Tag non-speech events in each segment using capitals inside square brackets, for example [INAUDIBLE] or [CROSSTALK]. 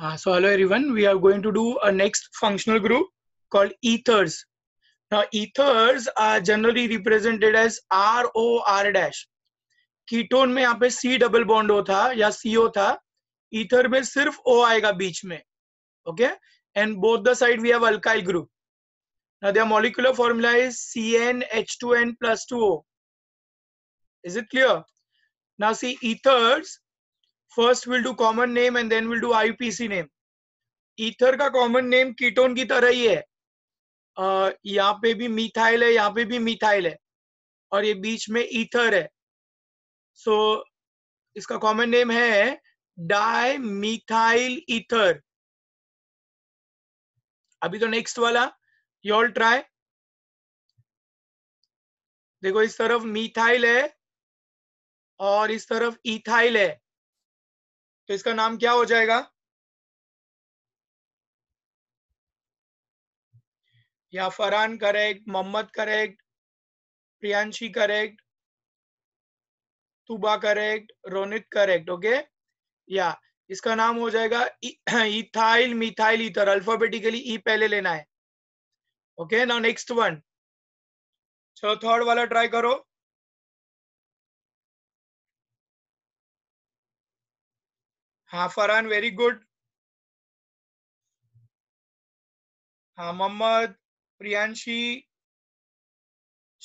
Uh, so hello everyone, we are going to do a next functional group called ethers. Now ethers are generally represented as R O R dash. Ketone में यहाँ पे C double bond O था या CO था Ether में सिर्फ O आएगा बीच में Okay? And both the side we have alkyl group. now their molecular formula is CnH2n plus 2O is it clear now see ethers first will do common name and then will do IUPAC name ether का common name ketone की तरह ही है uh, यहाँ पे भी methyl है यहाँ पे भी मिथाइल है और ये बीच में ईथर है सो so, इसका कॉमन नेम है डाय मिथाइल ईथर अभी तो नेक्स्ट वाला यू ऑल ट्राई देखो इस तरफ मिथाइल है और इस तरफ इथाइल है तो इसका नाम क्या हो जाएगा या Farhan correct Mohammed correct Priyanshi correct Tuba correct Ronit correct okay या इसका नाम हो जाएगा [CLEARS THROAT] ethyl methyl ether alphabetically E पहले लेना है ओके नाउ नेक्स्ट वन चलो थर्ड वाला ट्राई करो हाँ फरहान वेरी गुड हाँ मोहम्मद प्रियांशी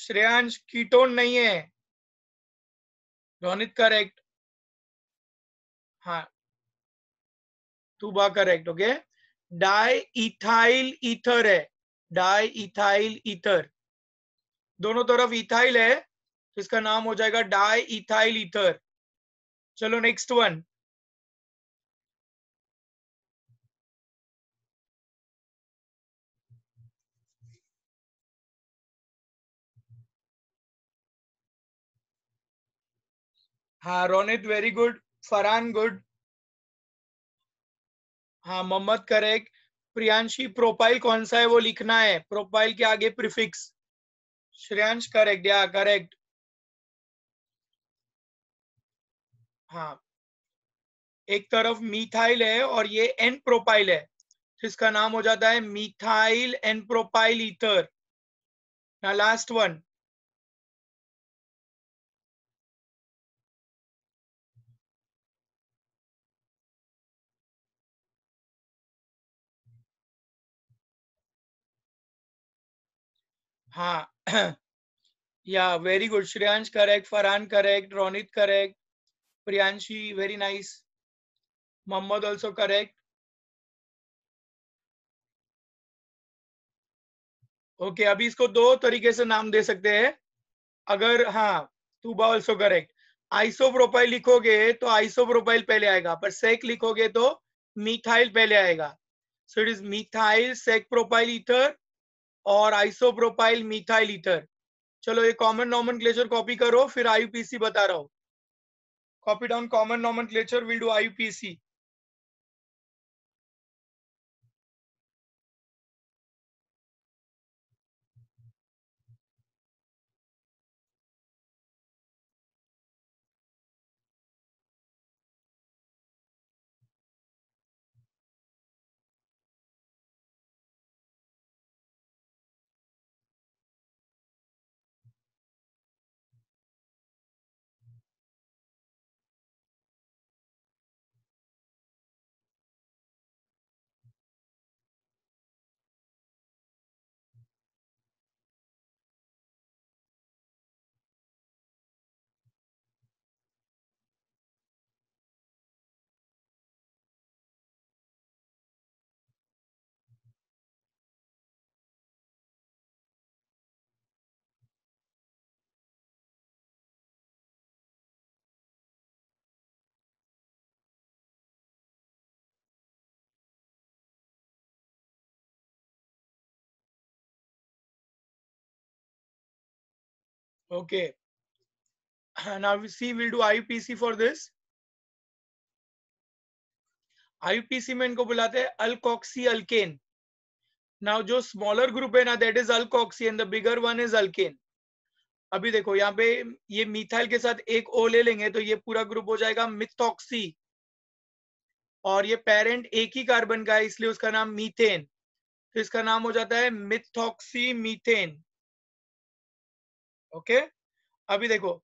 श्रेयांश कीटोन नहीं है रोनित करेक्ट हाँ Tuba correct okay diethyl ether है डाई इथाइल इथर दोनों तरफ इथाइल है तो इसका नाम हो जाएगा डाई इथाइल इथर चलो नेक्स्ट वन हाँ Ronit very good Farhan good हाँ मोहम्मद करेक्ट प्रियांशी प्रोफाइल कौन सा है वो लिखना है प्रोफाइल के आगे प्रीफिक्स श्रेयांश करेक्ट या करेक्ट हाँ एक तरफ मिथाइल है और ये एन प्रोपाइल है जिसका नाम हो जाता है मिथाइल एन प्रोपाइल इथर ना लास्ट वन हाँ [CLEARS THROAT] या very good Shreyansh correct Farhan correct Ronit correct Priyanshi very nice Mohammed also correct okay okay, अभी इसको दो तरीके से नाम दे सकते हैं अगर हाँ Tuba also correct isopropyl लिखोगे तो आइसो प्रोफाइल पहले आएगा पर सेक लिखोगे तो मिथाइल पहले आएगा so it is methyl sec propyl ether और आइसोप्रोपाइल मिथाइल ईथर चलो ये कॉमन नॉमन क्लेचर कॉपी करो फिर आईपीसी बता रहा हूं copy down common nomenclature do आईपीसी Okay. Now we see we'll do IUPC for this. IUPAC mein ko bulate हैं अल्कोक्सी अल्केन नाउ जो स्मॉलर ग्रुप है ना that is alkoxy and the bigger one is alkane अभी देखो यहाँ पे ये मिथाइल के साथ एक ओ ले लेंगे तो ये पूरा ग्रुप हो जाएगा मिथॉक्सी और ये पेरेंट एक ही कार्बन का है इसलिए उसका नाम मीथेन तो इसका नाम हो जाता है मिथॉक्सी मीथेन ओके अभी देखो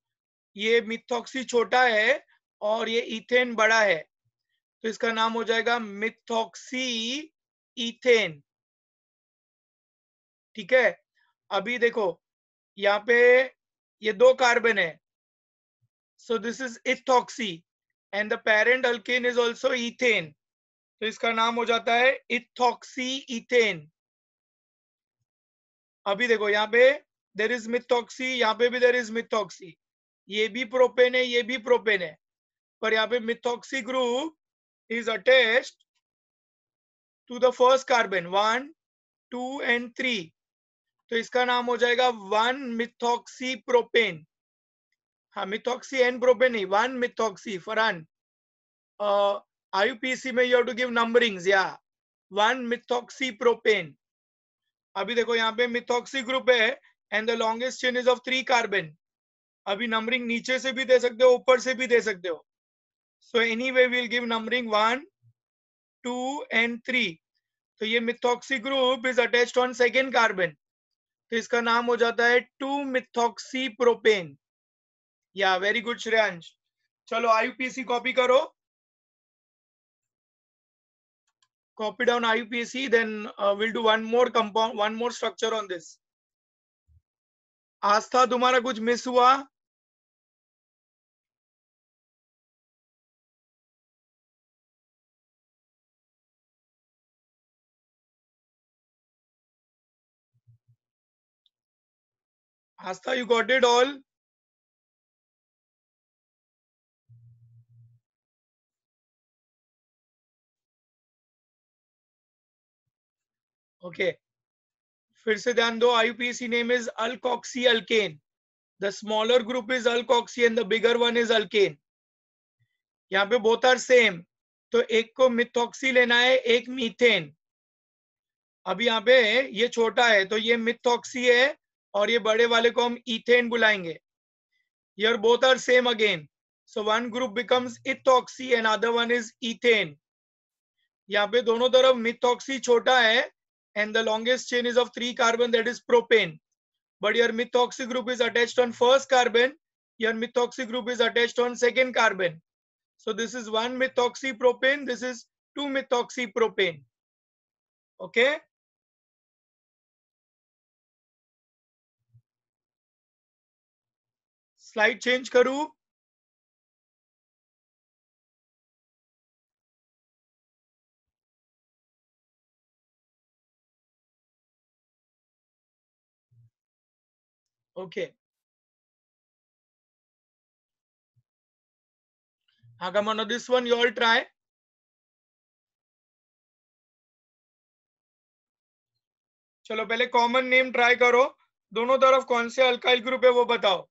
ये मिथॉक्सी छोटा है और ये इथेन बड़ा है तो इसका नाम हो जाएगा मिथॉक्सी इथेन ठीक है अभी देखो यहाँ पे ये दो कार्बन है so this is ethoxy and the parent alkane is also ethane तो इसका नाम हो जाता है इथॉक्सी इथेन अभी देखो यहाँ पे देर इज मिथॉक्सी यहाँ पे भी देर इज मिथॉक्सी ये भी प्रोपेन है ये भी प्रोपेन है पर यहाँ पे methoxy group is attach to the first carbon one two and three तो इसका नाम हो जाएगा वन मिथॉक्सी प्रोपेन हाँ मिथॉक्सी एंड प्रोपेन नहीं वन मिथॉक्सी पी सी में यू टू गिव नंबरिंग या वन मिथॉक्सी प्रोपेन अभी देखो यहाँ पे मिथॉक्सी ग्रुप है and the longest chain is of three carbon अभी नंबरिंग नीचे से भी दे सकते हो ऊपर से भी दे सकते हो so anyway will give numbering one two and three तो ये methoxy group is attach on second carbon तो इसका नाम हो जाता है टू मिथॉक्सी प्रोपेन या वेरी गुड श्रेयांश चलो आईयूपीएससी कॉपी करो copy down IUPAC, then uh, we'll do one more compound, one more structure on Aastha तुम्हारा कुछ मिस हुआ Aastha you got it all okay फिर से ध्यान दो IUPAC name is alkoxy alkane the smaller group is alkoxy and the bigger one is alkane यहाँ पे both are same तो एक को मिथॉक्सी लेना है एक मीथेन अब यहाँ पे ये छोटा है तो ये मिथॉक्सी है और ये बड़े वाले को हम इथेन बुलाएंगे yeah both are same again so one group becomes ethoxy and other one is ethane यहाँ पे दोनों तरफ मिथॉक्सी छोटा है and the longest chain is of three carbon that is propane but your methoxy group is attached on first carbon your methoxy group is attached on second carbon so this is one methoxy propane this is two methoxy propane okay slide change karu okay ha हाँ, come on this one you all try चलो पहले common name try करो दोनों तरफ कौन से alkyl group है वो बताओ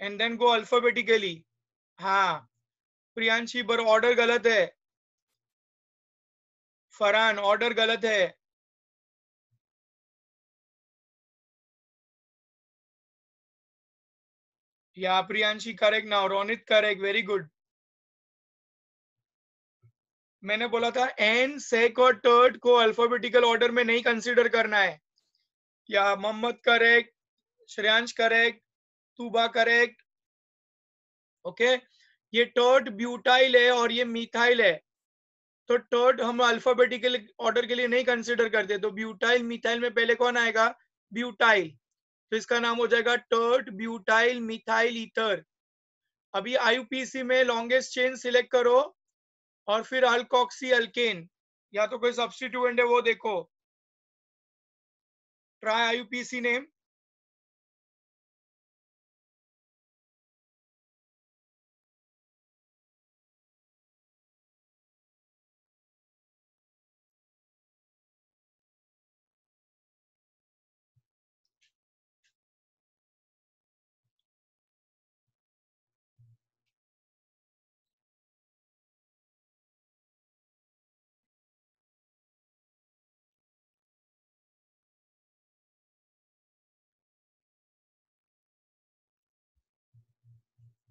एंड देन गो अल्फाबेटिकली हाँ प्रियांशी पर ऑर्डर गलत है फरहान ऑर्डर गलत है या प्रियांशी करेक्ट ना रोनित करेक्ट वेरी गुड मैंने बोला था एन सेक और टर्ड को अल्फाबेटिकल ऑर्डर में नहीं कंसीडर करना है या Mohammed correct Shreyansh correct Tuba correct okay ये टर्ट ब्यूटाइल है और ये मिथाइल है तो टर्ट हम अल्फाबेटिकल ऑर्डर के लिए नहीं कंसिडर करते तो ब्यूटाइल मिथाइल में पहले कौन आएगा ब्यूटाइल तो इसका नाम हो जाएगा टर्ट ब्यूटाइल मिथाइल ईथर अभी आईयूपीसी में लॉन्गेस्ट चेन सिलेक्ट करो और फिर अल्कोक्सी अल्केन या तो कोई सब्सटीट्यूएंट है वो देखो ट्राई आईयूपीसी नेम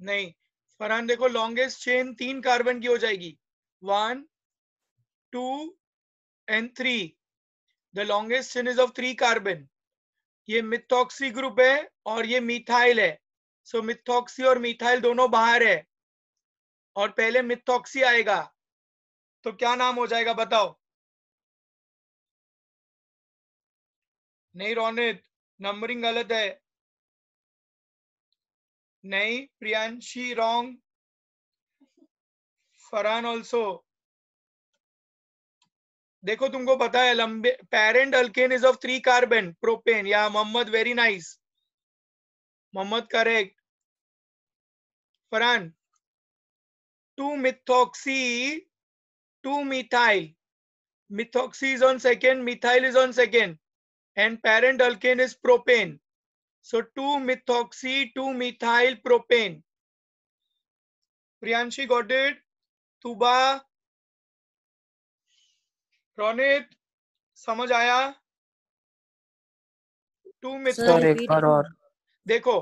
नहीं फरहान देखो लॉन्गेस्ट चेन तीन कार्बन की हो जाएगी one two and three the longest chain is of three carbon ये मिथॉक्सी ग्रुप है और ये मिथाइल है सो so, मिथॉक्सी और मिथाइल दोनों बाहर है और पहले मिथॉक्सी आएगा तो क्या नाम हो जाएगा बताओ नहीं रोनित नंबरिंग गलत है नहीं priyanshi रॉन्ग faran ऑल्सो देखो तुमको पता है लंबे parent alkane is of three carbon propane या Mohammed very nice Mohammed correct Farhan two methoxy two methyl methoxy is on second methyl is on second and parent alkane is propane So 2 methoxy 2 methyl propane. Priyanshi got it. Tuba. Ronit. समझ आया to मिथोर देखो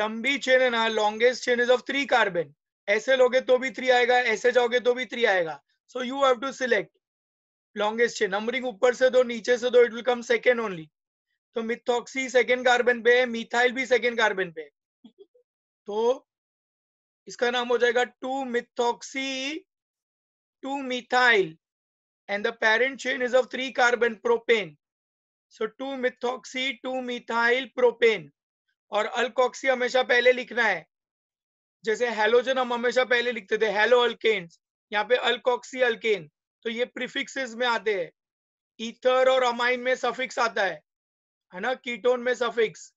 लंबी chain है ना longest chain is of three carbon ऐसे लोगे तो भी थ्री आएगा ऐसे जाओगे तो भी थ्री आएगा so you have to select longest chain numbering ऊपर से दो नीचे से दो it will come second only तो मिथोक्सी सेकेंड कार्बन पे है मिथाइल भी सेकेंड कार्बन पे है तो इसका नाम हो जाएगा two methoxy two methyl and the parent chain is of three carbon propane so two methoxy two methyl propane और अल्कोक्सी हमेशा पहले लिखना है जैसे हेलोजन हम हमेशा पहले लिखते थे हेलो अल्केन यहाँ पे अल्कोक्सी अल्केन तो ये प्रिफिक्स में आते हैं ईथर और अमाइन में सफिक्स आता है है ना कीटोन में सफिक्स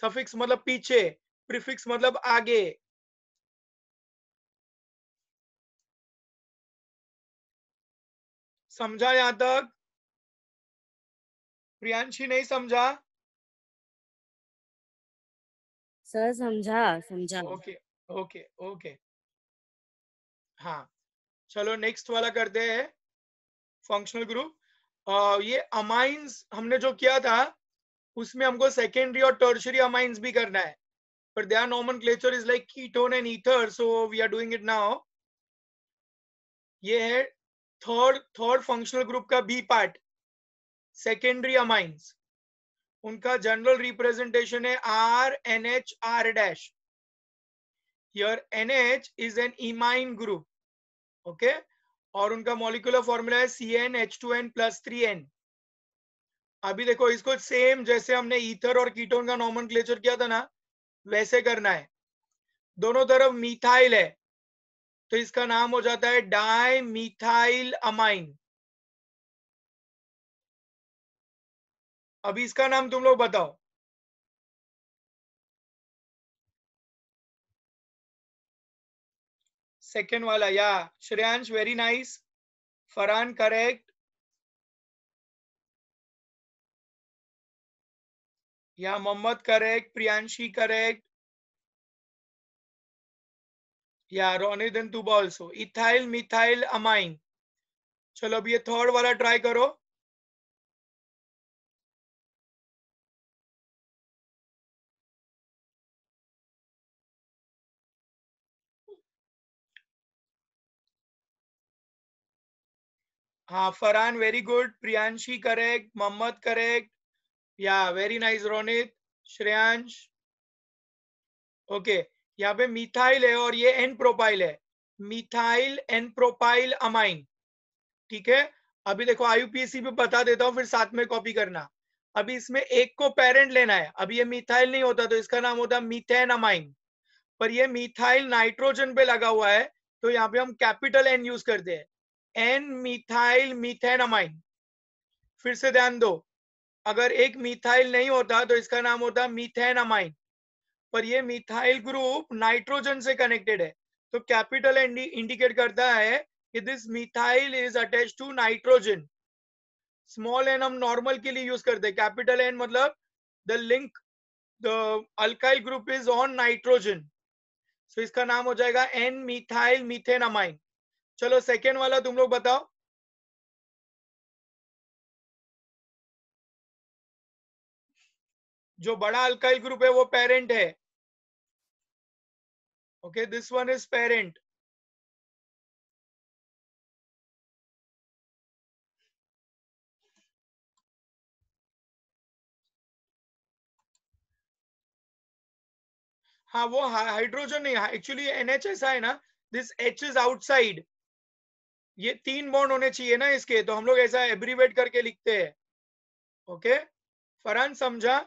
सफिक्स मतलब पीछे प्रीफिक्स मतलब आगे समझा यहां तक प्रियांशी नहीं समझा सर समझा समझा ओके ओके ओके हाँ चलो नेक्स्ट वाला करते हैं फंक्शनल ग्रुप ये अमाइंस हमने जो किया था उसमें हमको सेकेंडरी और टर्शरी अमाइंस भी करना है पर they are nomenclature is like ketone and ether so we are doing it now ये है थर्ड थर्ड फंक्शनल ग्रुप का बी पार्ट सेकेंडरी अमाइंस उनका जनरल रिप्रेजेंटेशन है R N H R dash your N H is an imine group okay और उनका molecular formula है C N H two N plus three N अभी देखो इसको same जैसे हमने ईथर और कीटोन का नॉमन किया था ना वैसे करना है दोनों तरफ मिथाइल है तो इसका नाम हो जाता है डाई मिथाइल अमाइन अभी इसका नाम तुम लोग बताओ सेकेंड वाला या Shreyansh very nice Farhan correct या मोहम्मद करेक्ट प्रियांशी करेक्ट या Ronit and Tuba also ethyl methyl amine चलो अब ये थर्ड वाला ट्राई करो हाँ Farhan very good Priyanshi correct Mohammed correct या very nice Ronit Shreyansh okay यहाँ पे मिथाइल है और ये एन प्रोपाइल है मिथाइल एन प्रोपाइल अमाइन ठीक है अभी देखो आईयूपीएससी पे बता देता हूँ फिर साथ में कॉपी करना अभी इसमें एक को पेरेंट लेना है अभी ये मिथाइल नहीं होता तो इसका नाम होता मिथेन अमाइन पर ये मिथाइल नाइट्रोजन पे लगा हुआ है तो यहाँ पे हम कैपिटल एन यूज करते हैं एन मिथाइल मिथेनामाइन फिर से ध्यान दो अगर एक मिथाइल नहीं होता तो इसका नाम होता मिथेनामाइन पर ये मिथाइल ग्रुप नाइट्रोजन से कनेक्टेड है तो कैपिटल एंड इंडिकेट करता है कि this methyl is attach to nitrogen small N हम नॉर्मल के लिए यूज करते हैं कैपिटल एन मतलब the link the alkyl group is on nitrogen so इसका नाम हो जाएगा एन मिथाइल मिथेनामाइन चलो सेकेंड वाला तुम लोग बताओ जो बड़ा अल्काइल ग्रुप है वो पेरेंट है okay this one is parent हाँ वो हाइड्रोजन नहीं एक्चुअली एनएच ऐसा है ना दिस एच इज आउटसाइड ये तीन बॉन्ड होने चाहिए ना इसके तो हम लोग ऐसा एब्रीवेट करके लिखते हैं ओके फरहान समझा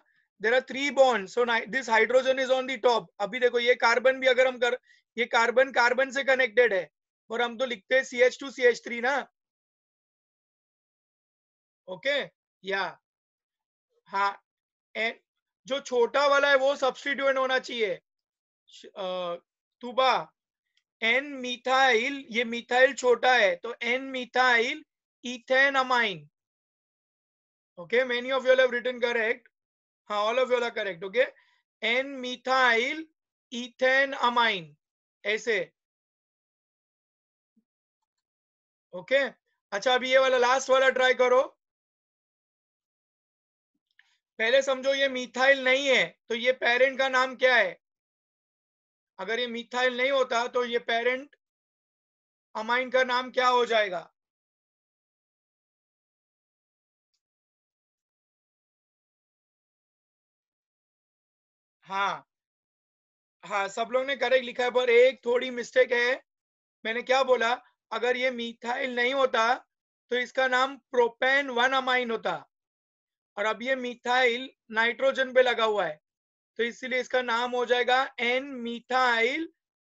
there are three bond so this hydrogen is on the top अभी देखो ये कार्बन भी अगर हम कर ये कार्बन कार्बन से कनेक्टेड है और हम तो लिखते हैं C H two C H three ना ओके okay? या हा एंड जो छोटा वाला है वो सब्सटीट्यूएंट होना चाहिए तुबा एन मिथाइल ये मिथाइल छोटा है तो N methyl ethane amine okay many of you'll have written correct हाँ all of you'll are correct okay N methyl ethane amine ऐसे ओके okay? अच्छा अभी ये वाला लास्ट वाला ट्राई करो पहले समझो ये मिथाइल नहीं है तो ये पेरेंट का नाम क्या है अगर ये मिथाइल नहीं होता तो ये पेरेंट अमाइन का नाम क्या हो जाएगा हाँ हाँ सब लोग ने करेक्ट लिखा है पर एक थोड़ी मिस्टेक है मैंने क्या बोला अगर ये मिथाइल नहीं होता तो इसका नाम प्रोपेन वन अमाइन होता और अब ये मिथाइल नाइट्रोजन पे लगा हुआ है तो इसीलिए इसका नाम हो जाएगा N methyl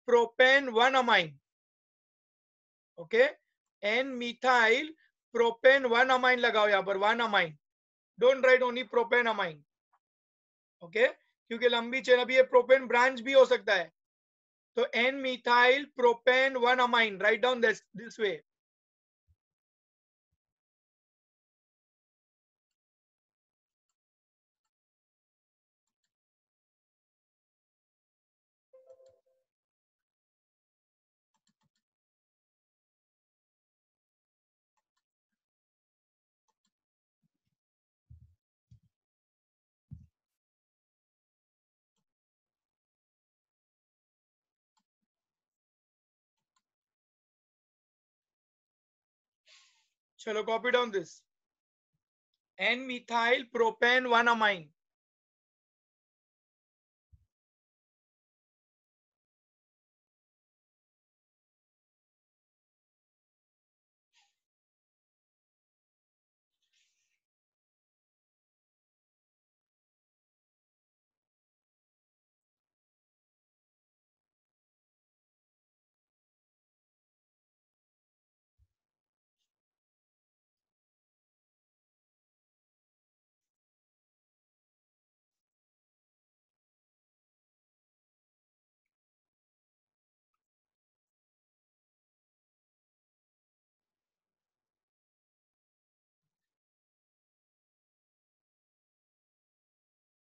propane one amine okay N methyl propane one amine लगाओ यहां पर one amine don't write only propane amine okay क्योंकि लंबी चेन अभी ये प्रोपेन ब्रांच भी हो सकता है तो N methyl propane one amine write down this way चलो copy down this N methyl propane one amine